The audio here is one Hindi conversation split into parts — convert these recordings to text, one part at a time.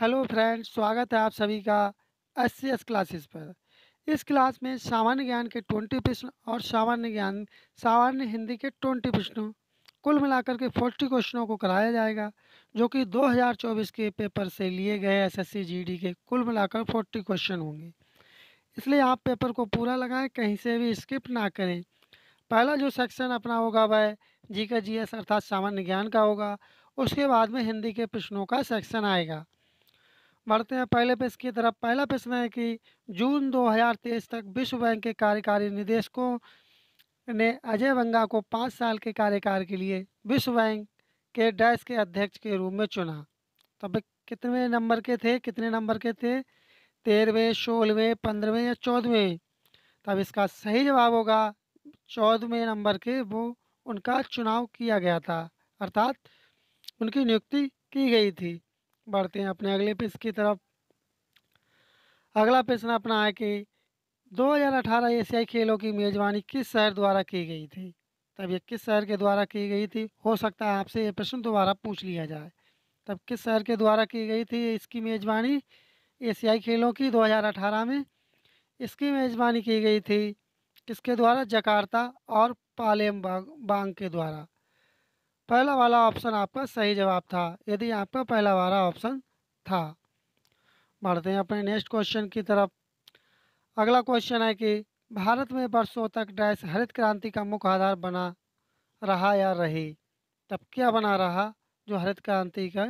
हेलो फ्रेंड्स स्वागत है आप सभी का एस सी एस क्लासेस पर इस क्लास में सामान्य ज्ञान के ट्वेंटी प्रश्न और सामान्य ज्ञान सामान्य हिंदी के ट्वेंटी प्रश्नों कुल मिलाकर के फोर्टी क्वेश्चनों को कराया जाएगा जो कि 2024 के पेपर से लिए गए एसएससी जीडी के कुल मिलाकर फोर्टी क्वेश्चन होंगे इसलिए आप पेपर को पूरा लगाएं कहीं से भी स्किप ना करें पहला जो सेक्शन अपना होगा वह जी का जी अर्थात सामान्य ज्ञान का होगा उसके बाद में हिंदी के प्रश्नों का सेक्शन आएगा बढ़ते हैं पहले पेश की तरफ पहला पेश में है कि जून 2023 तक विश्व बैंक के कार्यकारी निदेशकों ने अजय बंगा को पाँच साल के कार्यकाल के लिए विश्व बैंक के डैश के अध्यक्ष के रूप में चुना तब तो कितने नंबर के थे कितने नंबर के थे तेरहवें सोलहवें पंद्रहवें या चौदहवें तब तो इसका सही जवाब होगा चौदहवें नंबर के वो उनका चुनाव किया गया था अर्थात उनकी नियुक्ति की गई थी बढ़ते हैं अपने अगले पेज की तरफ अगला प्रश्न अपना है कि 2018 एशियाई खेलों की मेज़बानी किस शहर द्वारा की गई थी तब ये किस शहर के द्वारा की गई थी हो सकता है आपसे ये प्रश्न दोबारा पूछ लिया जाए तब किस शहर के द्वारा की गई थी इसकी मेज़बानी एशियाई खेलों की 2018 में इसकी मेज़बानी की गई थी किसके द्वारा जकार्ता और पालेम बांग के द्वारा पहला वाला ऑप्शन आपका सही जवाब था यदि आपका पहला वाला ऑप्शन था बढ़ते हैं अपने नेक्स्ट क्वेश्चन की तरफ अगला क्वेश्चन है कि भारत में वर्षों तक डैश हरित क्रांति का मुख्य आधार बना रहा या रही तब क्या बना रहा जो हरित क्रांति का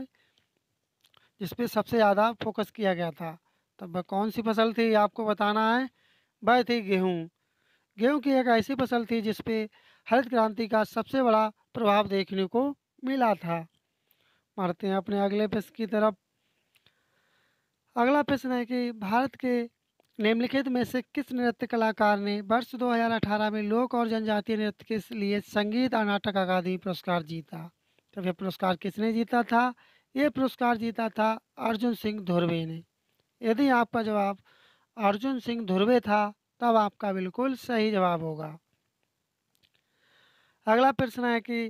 जिसपे सबसे ज़्यादा फोकस किया गया था तब वह कौन सी फसल थी आपको बताना है वह थी गेहूँ गेहूँ की एक ऐसी फसल थी जिसपे हरित क्रांति का सबसे बड़ा प्रभाव देखने को मिला था मारते हैं अपने अगले प्रश्न की तरफ अगला प्रश्न है कि भारत के निम्नलिखित में से किस नृत्य कलाकार ने वर्ष 2018 में लोक और जनजातीय नृत्य के लिए संगीत और नाटक अकादमी पुरस्कार जीता तो यह पुरस्कार किसने जीता था ये पुरस्कार जीता था अर्जुन सिंह धुर्वे ने यदि आपका जवाब अर्जुन सिंह धुर्वे था तब आपका बिल्कुल सही जवाब होगा अगला प्रश्न है कि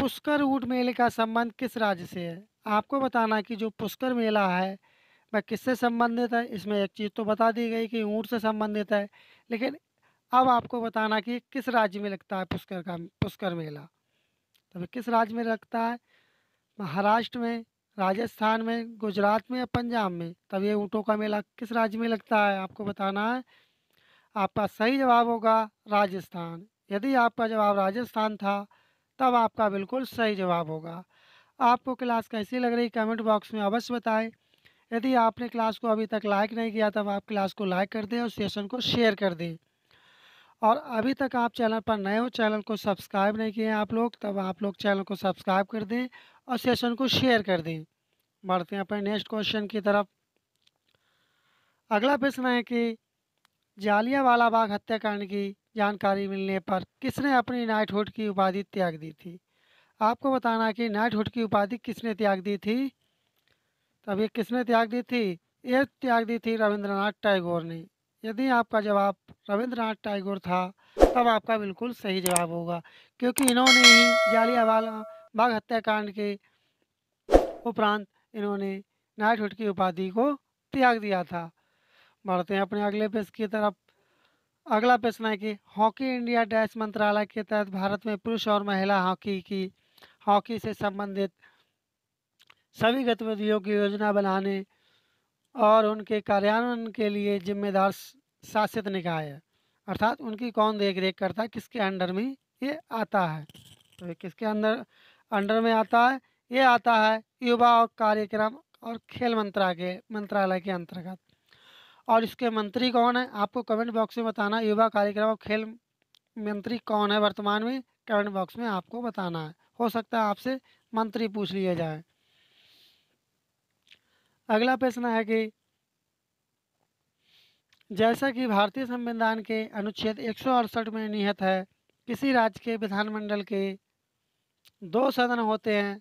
पुष्कर ऊट मेले का संबंध किस राज्य से है आपको बताना कि जो पुष्कर मेला है वह किससे संबंधित है इसमें एक चीज़ तो बता दी गई कि ऊँट से संबंधित है लेकिन अब आपको बताना कि किस राज्य में लगता है पुष्कर का पुष्कर मेला तो किस राज्य में लगता है महाराष्ट्र में राजस्थान में गुजरात में या पंजाब में तब ये ऊँटों का मेला किस राज्य में लगता है आपको बताना है आपका सही जवाब होगा राजस्थान यदि आपका जवाब राजस्थान था तब आपका बिल्कुल सही जवाब होगा आपको क्लास कैसी लग रही कमेंट बॉक्स में अवश्य बताएं यदि आपने क्लास को अभी तक लाइक नहीं किया तब आप क्लास को लाइक कर दें और सेशन को शेयर कर दें और अभी तक आप चैनल पर नए हो चैनल को सब्सक्राइब नहीं किए आप लोग तब आप लोग चैनल को सब्सक्राइब कर दें और सेशन को शेयर कर दें बढ़ते हैं अपने नेक्स्ट क्वेश्चन की तरफ अगला प्रश्न है कि जालियावाला बाग हत्याकांड की जानकारी मिलने पर किसने अपनी नाइट हुड की उपाधि त्याग दी थी आपको बताना कि नाइट हुड की उपाधि किसने त्याग दी थी तब ये किसने त्याग दी थी ये त्याग दी थी रविंद्रनाथ टैगोर ने यदि आपका जवाब रविंद्रनाथ टैगोर था तब आपका बिल्कुल सही जवाब होगा क्योंकि इन्होंने ही जालियावाला बाघ हत्याकांड के उपरांत इन्होंने नाइट हुड की उपाधि को त्याग दिया था बढ़ते हैं अपने अगले पेज की तरफ अगला प्रश्न है कि हॉकी इंडिया डैश मंत्रालय के तहत भारत में पुरुष और महिला हॉकी की हॉकी से संबंधित सभी गतिविधियों की योजना बनाने और उनके कार्यान्वयन के लिए जिम्मेदार शासित निकाय है अर्थात उनकी कौन देख रेख करता है किसके अंडर में ये आता है तो ये किसके अंदर अंडर में आता है ये आता है युवा और कार्यक्रम और खेल मंत्रालय के मंत्रालय के अंतर्गत और इसके मंत्री कौन है आपको कमेंट बॉक्स में बताना युवा कार्यक्रम और खेल मंत्री कौन है वर्तमान में कमेंट बॉक्स में आपको बताना है हो सकता है आपसे मंत्री पूछ लिए जाए अगला प्रश्न है कि जैसा कि भारतीय संविधान के अनुच्छेद एक में निहित है किसी राज्य के विधानमंडल के दो सदन होते हैं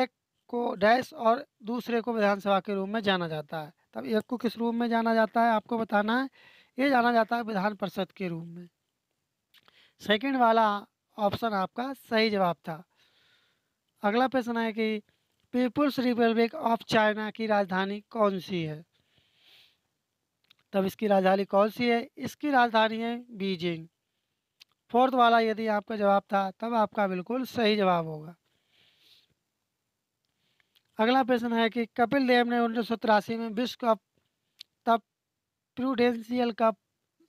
एक को डैश और दूसरे को विधानसभा के रूप में जाना जाता है तब एक को किस रूम में जाना जाता है आपको बताना है ये जाना जाता है विधान परिषद के रूम में सेकंड वाला ऑप्शन आपका सही जवाब था अगला प्रश्न है कि पीपुल्स रिपब्लिक ऑफ चाइना की राजधानी कौन सी है तब इसकी राजधानी कौन सी है इसकी राजधानी है बीजिंग फोर्थ वाला यदि आपका जवाब था तब आपका बिल्कुल सही जवाब होगा अगला प्रश्न है कि कपिल देव ने उन्नीस सौ तिरासी में विश्व कप तब प्रूडेंशियल कप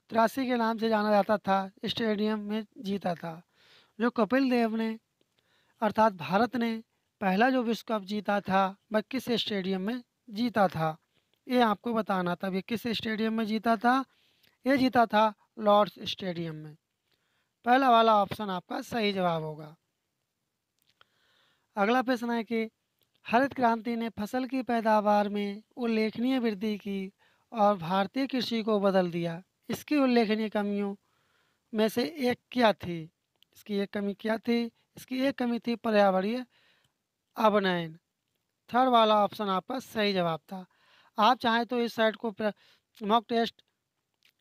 तिरासी के नाम से जाना जाता था स्टेडियम में जीता था जो कपिल देव ने अर्थात भारत ने पहला जो विश्व कप जीता था वह किस स्टेडियम में जीता था ये आपको बताना था ये किस स्टेडियम में जीता था ये जीता था लॉर्ड्स स्टेडियम में पहला वाला ऑप्शन आपका सही जवाब होगा अगला प्रश्न है कि हरित क्रांति ने फसल की पैदावार में उल्लेखनीय वृद्धि की और भारतीय कृषि को बदल दिया इसकी उल्लेखनीय कमियों में से एक क्या थी इसकी एक कमी क्या थी इसकी एक कमी थी पर्यावरणीय अवनयन थर्ड वाला ऑप्शन आपका सही जवाब था आप चाहें तो इस साइट को मॉक टेस्ट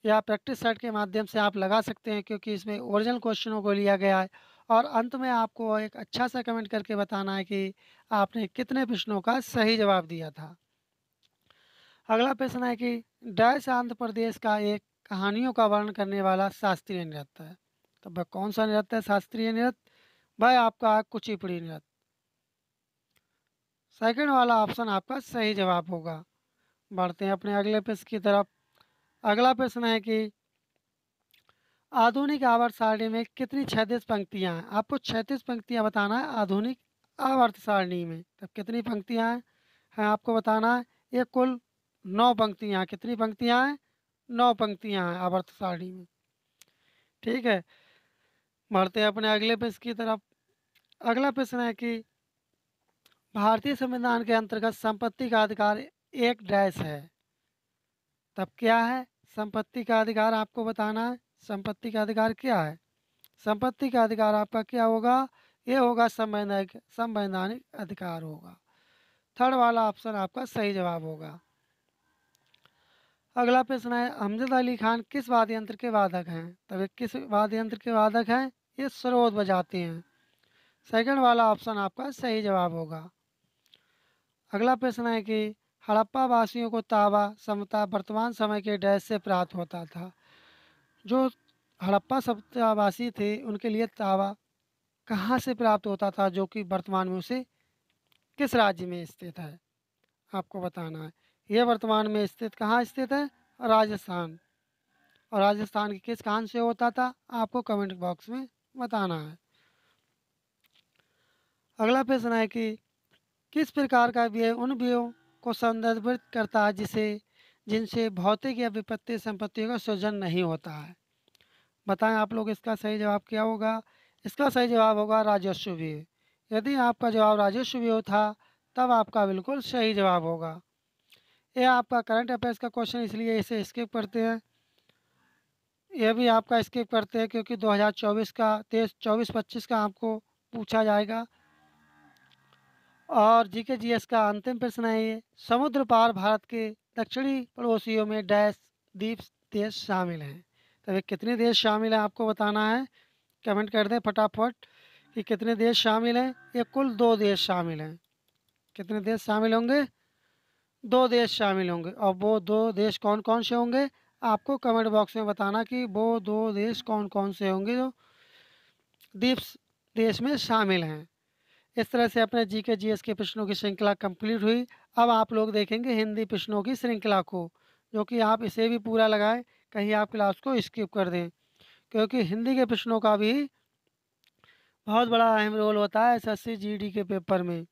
या प्रैक्टिस सेट के माध्यम से आप लगा सकते हैं क्योंकि इसमें ओरिजिनल क्वेश्चनों को लिया गया है और अंत में आपको एक अच्छा सा कमेंट करके बताना है कि आपने कितने प्रश्नों का सही जवाब दिया था अगला प्रश्न है कि डैश आंध्र प्रदेश का एक कहानियों का वर्णन करने वाला शास्त्रीय नृत्य है तो वह कौन सा नृत्य है शास्त्रीय नृत्य भाई आपका कुचिपुड़ी नृत्य सेकंड वाला ऑप्शन आपका सही जवाब होगा बढ़ते हैं अपने अगले प्रश्न की तरफ अगला प्रश्न है कि आधुनिक आवर्त सारणी में कितनी छैतीस पंक्तियां हैं आपको छैतीस पंक्तियां बताना है आधुनिक आवर्त सारणी में तब कितनी पंक्तियां हैं हाँ, आपको बताना है ये कुल नौ पंक्तियां कितनी पंक्तियां हैं नौ पंक्तियां हैं आवर्त सारणी में ठीक है बढ़ते हैं अपने अगले प्रश्न की तरफ अगला प्रश्न है कि भारतीय संविधान के अंतर्गत संपत्ति का अधिकार एक डैश है तब क्या है संपत्ति का अधिकार आपको बताना है संपत्ति का अधिकार क्या है संपत्ति का अधिकार आपका क्या होगा ये होगा संवैधानिक संवैधानिक अधिकार होगा थर्ड वाला ऑप्शन आपका सही जवाब होगा अगला प्रश्न है हमजद अली खान किस वाद्य यंत्र के वादक हैं तब तो ये किस वाद्य यंत्र के वादक हैं ये स्रोत बजाते हैं सेकंड वाला ऑप्शन आपका सही जवाब होगा अगला प्रश्न है कि हड़प्पा वासियों को ताबा समता वर्तमान समय के डैश से प्राप्त होता था जो हड़प्पा सभ्यतावासी थे उनके लिए तावा कहाँ से प्राप्त होता था जो कि वर्तमान में उसे किस राज्य में स्थित है आपको बताना है ये वर्तमान में स्थित कहाँ स्थित है राजस्थान और राजस्थान के किस कान से होता था आपको कमेंट बॉक्स में बताना है अगला प्रश्न है कि किस प्रकार का व्यय उन व्ययों को संदर्भित करता है जिसे जिनसे भौतिक या विपत्ति संपत्तियों का सृजन नहीं होता है बताएं आप लोग इसका सही जवाब क्या होगा इसका सही जवाब होगा राजस्व व्यय यदि आपका जवाब राजस्व व्यय था तब आपका बिल्कुल सही जवाब होगा यह आपका करंट अफेयर्स का क्वेश्चन इसलिए इसे स्किप करते हैं यह भी आपका स्किप करते हैं क्योंकि 2024 का तेईस चौबीस पच्चीस का आपको पूछा जाएगा और जीके जीएस का अंतिम प्रश्न है ये समुद्र पार भारत के दक्षिणी पड़ोसियों में डैश द्वीप देश शामिल हैं तो वे कितने देश शामिल हैं आपको बताना है कमेंट कर दें फटाफट कि कितने देश शामिल हैं ये कुल दो देश शामिल हैं कितने देश शामिल होंगे दो देश शामिल होंगे और वो दो देश कौन कौन से होंगे आपको कमेंट बॉक्स में बताना कि वो दो देश कौन कौन से होंगे जो द्वीप देश में शामिल हैं इस तरह से अपने जी के जी एस के प्रश्नों की श्रृंखला कंप्लीट हुई अब आप लोग देखेंगे हिंदी प्रश्नों की श्रृंखला को जो कि आप इसे भी पूरा लगाएं कहीं आप क्लास को स्किप कर दें क्योंकि हिंदी के प्रश्नों का भी बहुत बड़ा अहम रोल होता है एस एस के पेपर में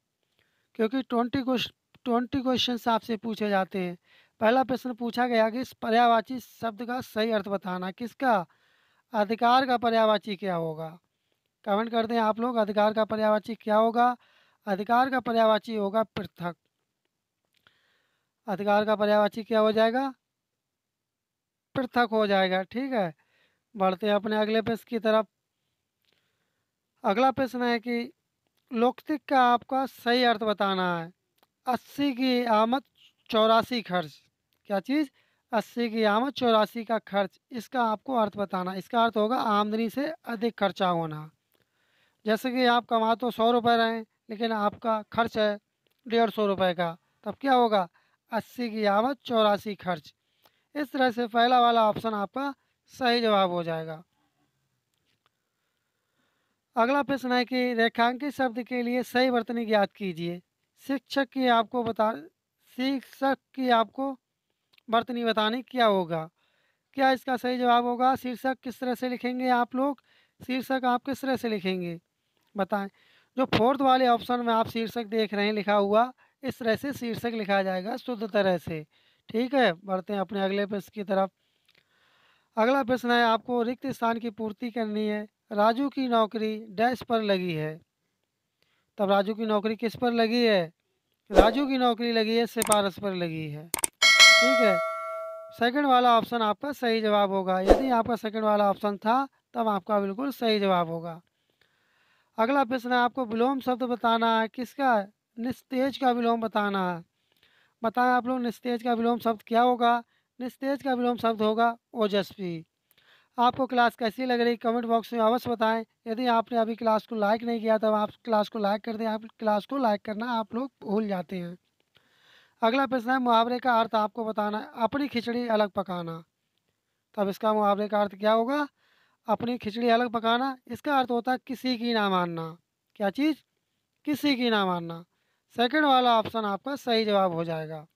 क्योंकि ट्वेंटी क्वेश्चन ट्वेंटी क्वेश्चन आपसे पूछे जाते हैं पहला प्रश्न पूछा गया कि पर्यावाची शब्द का सही अर्थ बताना किसका अधिकार का पर्यावाची क्या होगा कमेंट कर दें आप लोग अधिकार का पर्यावाची क्या होगा अधिकार का पर्यावाची होगा पृथक अधिकार का पर्यावाची क्या हो जाएगा पृथक हो जाएगा ठीक है बढ़ते हैं अपने अगले प्रश्न की तरफ अगला प्रश्न है कि लोकतिक का आपका सही अर्थ बताना है अस्सी की आमद चौरासी खर्च क्या चीज़ अस्सी की आमद चौरासी का खर्च इसका आपको अर्थ बताना इसका अर्थ होगा आमदनी से अधिक खर्चा होना जैसे कि आप कमा तो सौ रुपये रहे लेकिन आपका खर्च है डेढ़ सौ रुपये का तब क्या होगा अस्सी की आमद चौरासी खर्च इस तरह से पहला वाला ऑप्शन आपका सही जवाब हो जाएगा अगला प्रश्न है कि रेखांकित शब्द के लिए सही वर्तनी याद कीजिए शिक्षक की आपको बता शिक्षक की आपको वर्तनी बताने क्या होगा क्या इसका सही जवाब होगा शीर्षक किस तरह से लिखेंगे आप लोग शीर्षक आप किस तरह से लिखेंगे बताएं जो फोर्थ वाले ऑप्शन में आप शीर्षक देख रहे हैं लिखा हुआ इस तरह से शीर्षक लिखा जाएगा शुद्ध तरह से ठीक है बढ़ते हैं अपने अगले प्रश्न की तरफ अगला प्रश्न है आपको रिक्त स्थान की पूर्ति करनी है राजू की नौकरी डैश पर लगी है तब राजू की नौकरी किस पर लगी है राजू की नौकरी लगी है सिफारस पर लगी है ठीक है सेकंड वाला ऑप्शन आपका सही जवाब होगा यदि आपका सेकंड वाला ऑप्शन था तब आपका बिल्कुल सही जवाब होगा अगला प्रश्न है आपको विलोम शब्द बताना है किसका निस्तेज का विलोम बताना है बताएं आप लोग निस्तेज का विलोम शब्द क्या होगा निस्तेज का विलोम शब्द होगा ओजस्वी आपको क्लास कैसी लग रही कमेंट बॉक्स में अवश्य बताएं यदि आपने अभी क्लास को लाइक नहीं किया तो आप क्लास को लाइक कर दें आप क्लास को लाइक करना आप लोग भूल जाते हैं अगला प्रश्न है मुहावरे का अर्थ आपको बताना है अपनी खिचड़ी अलग पकाना तब इसका मुहावरे का अर्थ क्या होगा अपनी खिचड़ी अलग पकाना इसका अर्थ होता है किसी की ना मानना क्या चीज़ किसी की ना मानना सेकंड वाला ऑप्शन आपका सही जवाब हो जाएगा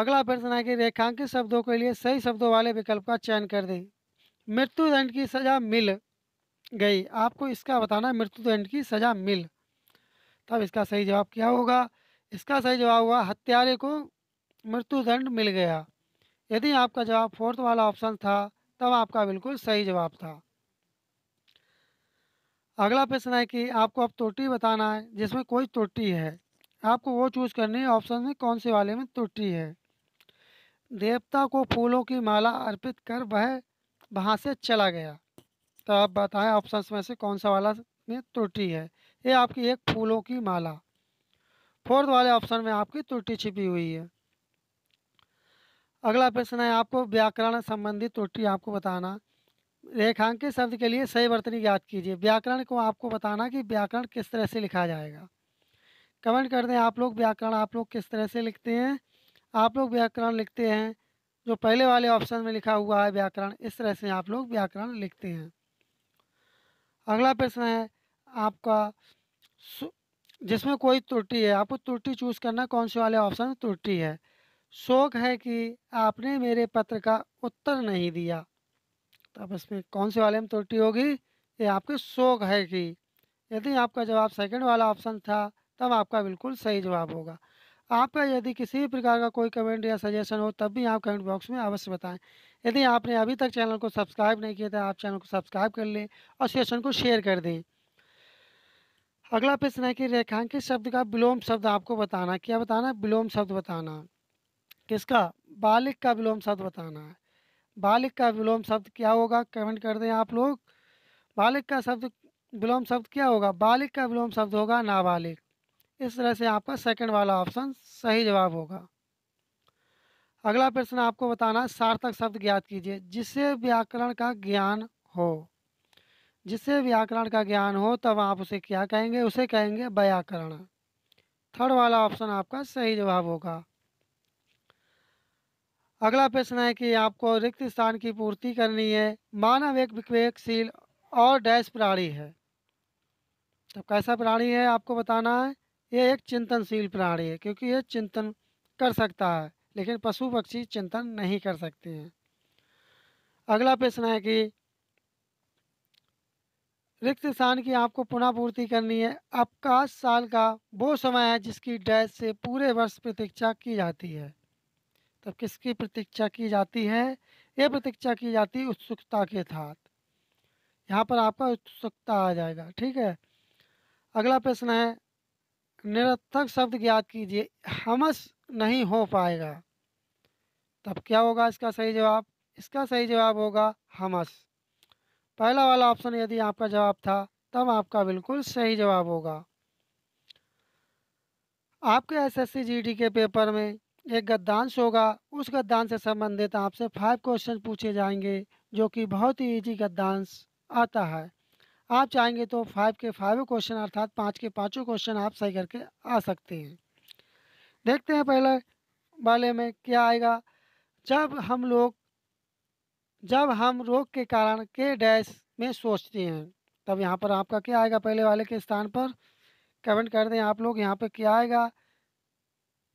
अगला प्रश्न है कि रेखांकित शब्दों के लिए सही शब्दों वाले विकल्प का चयन कर दें मृत्युदंड की सज़ा मिल गई आपको इसका बताना मृत्युदंड की सज़ा मिल तब इसका सही जवाब क्या होगा इसका सही जवाब हुआ हत्यारे को मृत्युदंड मिल गया यदि आपका जवाब फोर्थ वाला ऑप्शन था तब आपका बिल्कुल सही जवाब था अगला प्रश्न है कि आपको अब त्रुटि बताना है जिसमें कोई त्रुटि है आपको वो चूज करनी है ऑप्शन में कौन से वाले में त्रुटि है देवता को फूलों की माला अर्पित कर वह वहाँ से चला गया तो आप बताएं ऑप्शंस में से कौन सा वाला में त्रुटि है ये आपकी एक फूलों की माला फोर्थ वाले ऑप्शन में आपकी त्रुटि छिपी हुई है अगला प्रश्न है आपको व्याकरण संबंधी त्रुटि आपको बताना रेखांकित शब्द के लिए सही वर्तनी याद कीजिए व्याकरण को आपको बताना कि व्याकरण किस तरह से लिखा जाएगा कमेंट कर दें आप लोग व्याकरण आप लोग किस तरह से लिखते हैं आप लोग व्याकरण लिखते हैं जो पहले वाले ऑप्शन में लिखा हुआ है व्याकरण इस तरह से आप लोग व्याकरण लिखते हैं अगला प्रश्न है आपका जिसमें कोई त्रुटि है आपको त्रुटि चूज़ करना कौन से वाले ऑप्शन में त्रुटि है शोक है कि आपने मेरे पत्र का उत्तर नहीं दिया तो अब इसमें कौन से वाले में त्रुटि होगी ये आपके शोक है कि यदि आपका जवाब सेकंड वाला ऑप्शन था तब आपका बिल्कुल सही जवाब होगा आपका यदि किसी भी प्रकार का कोई कमेंट या सजेशन हो तब भी आप कमेंट बॉक्स में अवश्य बताएं यदि आपने अभी तक चैनल को सब्सक्राइब नहीं किया था आप चैनल को सब्सक्राइब कर लें और सेशन को शेयर कर दें अगला प्रश्न है कि रेखांकित शब्द का विलोम शब्द आपको बताना क्या बताना विलोम शब्द बताना किसका बालिक का विलोम शब्द बताना है बालिक का विलोम शब्द क्या होगा कमेंट कर दें आप लोग बालिक का शब्द विलोम शब्द क्या होगा बालिक का विलोम शब्द होगा नाबालिग इस तरह से आपका सेकंड वाला ऑप्शन सही जवाब होगा अगला प्रश्न आपको बताना है सार्थक शब्द ज्ञात कीजिए जिससे व्याकरण का ज्ञान हो जिससे व्याकरण का ज्ञान हो तब आप उसे क्या कहेंगे उसे कहेंगे व्याकरण थर्ड वाला ऑप्शन आपका सही जवाब होगा अगला प्रश्न है कि आपको रिक्त स्थान की पूर्ति करनी है मानव एक विवेकशील और डैश प्राणी है तो कैसा प्राणी है आपको बताना है ये एक चिंतनशील प्राणी है क्योंकि ये चिंतन कर सकता है लेकिन पशु पक्षी चिंतन नहीं कर सकते हैं अगला प्रश्न है कि रिक्त स्थान की आपको पुनः पूर्ति करनी है अवकाश साल का वो समय है जिसकी डैश से पूरे वर्ष प्रतीक्षा की जाती है तब तो किसकी प्रतीक्षा की जाती है ये प्रतीक्षा की जाती उत्सुकता के साथ यहाँ पर आपका उत्सुकता आ जाएगा ठीक है अगला प्रश्न है निरर्थक शब्द ज्ञात कीजिए हमस नहीं हो पाएगा तब क्या होगा इसका सही जवाब इसका सही जवाब होगा हमस पहला वाला ऑप्शन यदि आपका जवाब था तब आपका बिल्कुल सही जवाब होगा आपके एसएससी जीडी के पेपर में एक गद्यांश होगा उस गद्दांश से संबंधित आपसे फाइव क्वेश्चन पूछे जाएंगे जो कि बहुत ही ईजी गद्दांश आता है आप चाहेंगे तो फाइव के फाइव क्वेश्चन अर्थात पाँच के पाँचों क्वेश्चन आप सही करके आ सकते हैं देखते हैं पहले वाले में क्या आएगा जब हम लोग जब हम रोग के कारण के डैश में सोचते हैं तब यहाँ पर आपका क्या आएगा पहले वाले के स्थान पर कमेंट कर दें आप लोग यहाँ पर क्या आएगा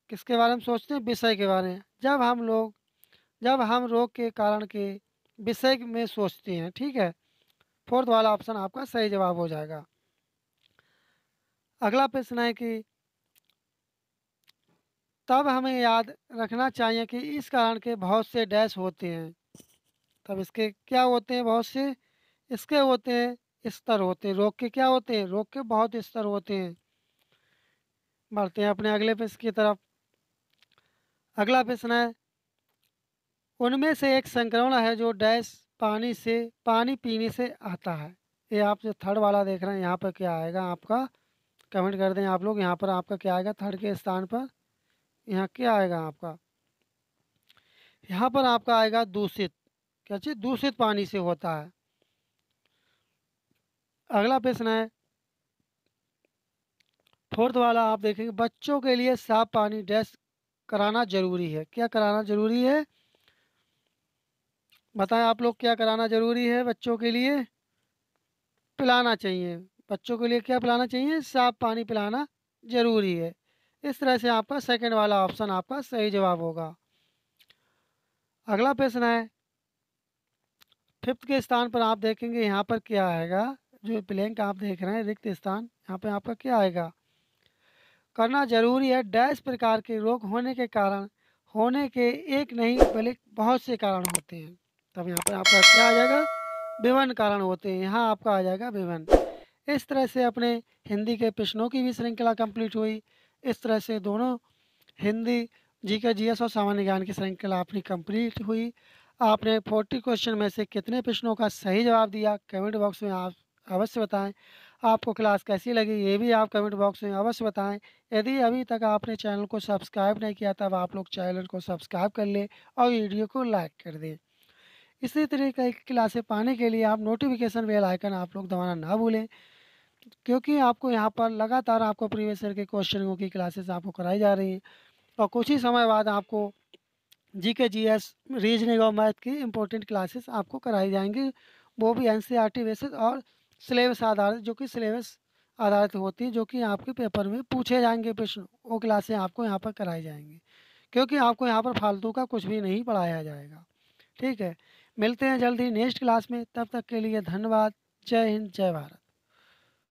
किसके बारे में सोचते हैं विषय के बारे में जब हम लोग जब हम रोग के कारण के विषय में सोचते हैं ठीक है फोर्थ वाला ऑप्शन आपका सही जवाब हो जाएगा अगला प्रश्न है कि तब हमें याद रखना चाहिए कि इस कारण के बहुत से डैश होते हैं तब इसके क्या होते हैं बहुत से इसके होते हैं स्तर होते हैं रोग के क्या होते हैं रोग के बहुत स्तर होते हैं बढ़ते हैं अपने अगले प्रश्न की तरफ अगला प्रश्न है उनमें से एक संक्रमण है जो डैश पानी से पानी पीने से आता है ये आप जो थर्ड वाला देख रहे हैं यहाँ पर क्या आएगा आपका कमेंट कर दें आप लोग यहाँ पर आपका क्या आएगा थर्ड के स्थान पर यहाँ क्या आएगा आपका यहाँ पर आपका आएगा दूषित क्या चीज़ दूषित पानी से होता है अगला प्रश्न है फोर्थ वाला आप देखेंगे बच्चों के लिए साफ पानी डैश कराना ज़रूरी है क्या कराना ज़रूरी है बताएं आप लोग क्या कराना ज़रूरी है बच्चों के लिए पिलाना चाहिए बच्चों के लिए क्या पिलाना चाहिए साफ पानी पिलाना ज़रूरी है इस तरह से आपका सेकंड वाला ऑप्शन आपका सही जवाब होगा अगला प्रश्न है फिफ्थ के स्थान पर आप देखेंगे यहाँ पर क्या आएगा जो प्लैंक आप देख रहे हैं रिक्त स्थान यहाँ पर आपका क्या आएगा करना जरूरी है डैश प्रकार के रोग होने के कारण होने के एक नहीं बल्कि बहुत से कारण होते हैं तब यहाँ पर आपका क्या आ जाएगा विभिन्न कारण होते हैं यहाँ आपका आ जाएगा विभिन्न इस तरह से अपने हिंदी के प्रश्नों की भी श्रृंखला कंप्लीट हुई इस तरह से दोनों हिंदी जी के जी और सामान्य ज्ञान की श्रृंखला अपनी कंप्लीट हुई आपने फोर्टी क्वेश्चन में से कितने प्रश्नों का सही जवाब दिया कमेंट बॉक्स में आप अवश्य बताएं आपको क्लास कैसी लगी ये भी आप कमेंट बॉक्स में अवश्य बताएं यदि अभी तक आपने चैनल को सब्सक्राइब नहीं किया तब आप लोग चैनल को सब्सक्राइब कर लें और वीडियो को लाइक कर दें इसी तरीके की क्लासें पाने के लिए आप नोटिफिकेशन बेल आइकन आप लोग दबाना ना भूलें क्योंकि आपको यहाँ पर लगातार आपको प्रीवियस ईयर के क्वेश्चनों की क्लासेस आपको कराई जा रही हैं और कुछ ही समय बाद आपको G K G S reasoning और मैथ की इम्पोर्टेंट क्लासेस आपको कराई जाएंगी वो भी N C R T basis और सिलेबस आधारित जो कि सिलेबस आधारित होती हैं जो कि आपके पेपर में पूछे जाएंगे प्रश्न वो क्लासें आपको यहाँ पर कराई जाएंगी क्योंकि आपको यहाँ पर फालतू का कुछ भी नहीं पढ़ाया जाएगा ठीक है मिलते हैं जल्दी नेक्स्ट क्लास में तब तक के लिए धन्यवाद जय हिंद जय भारत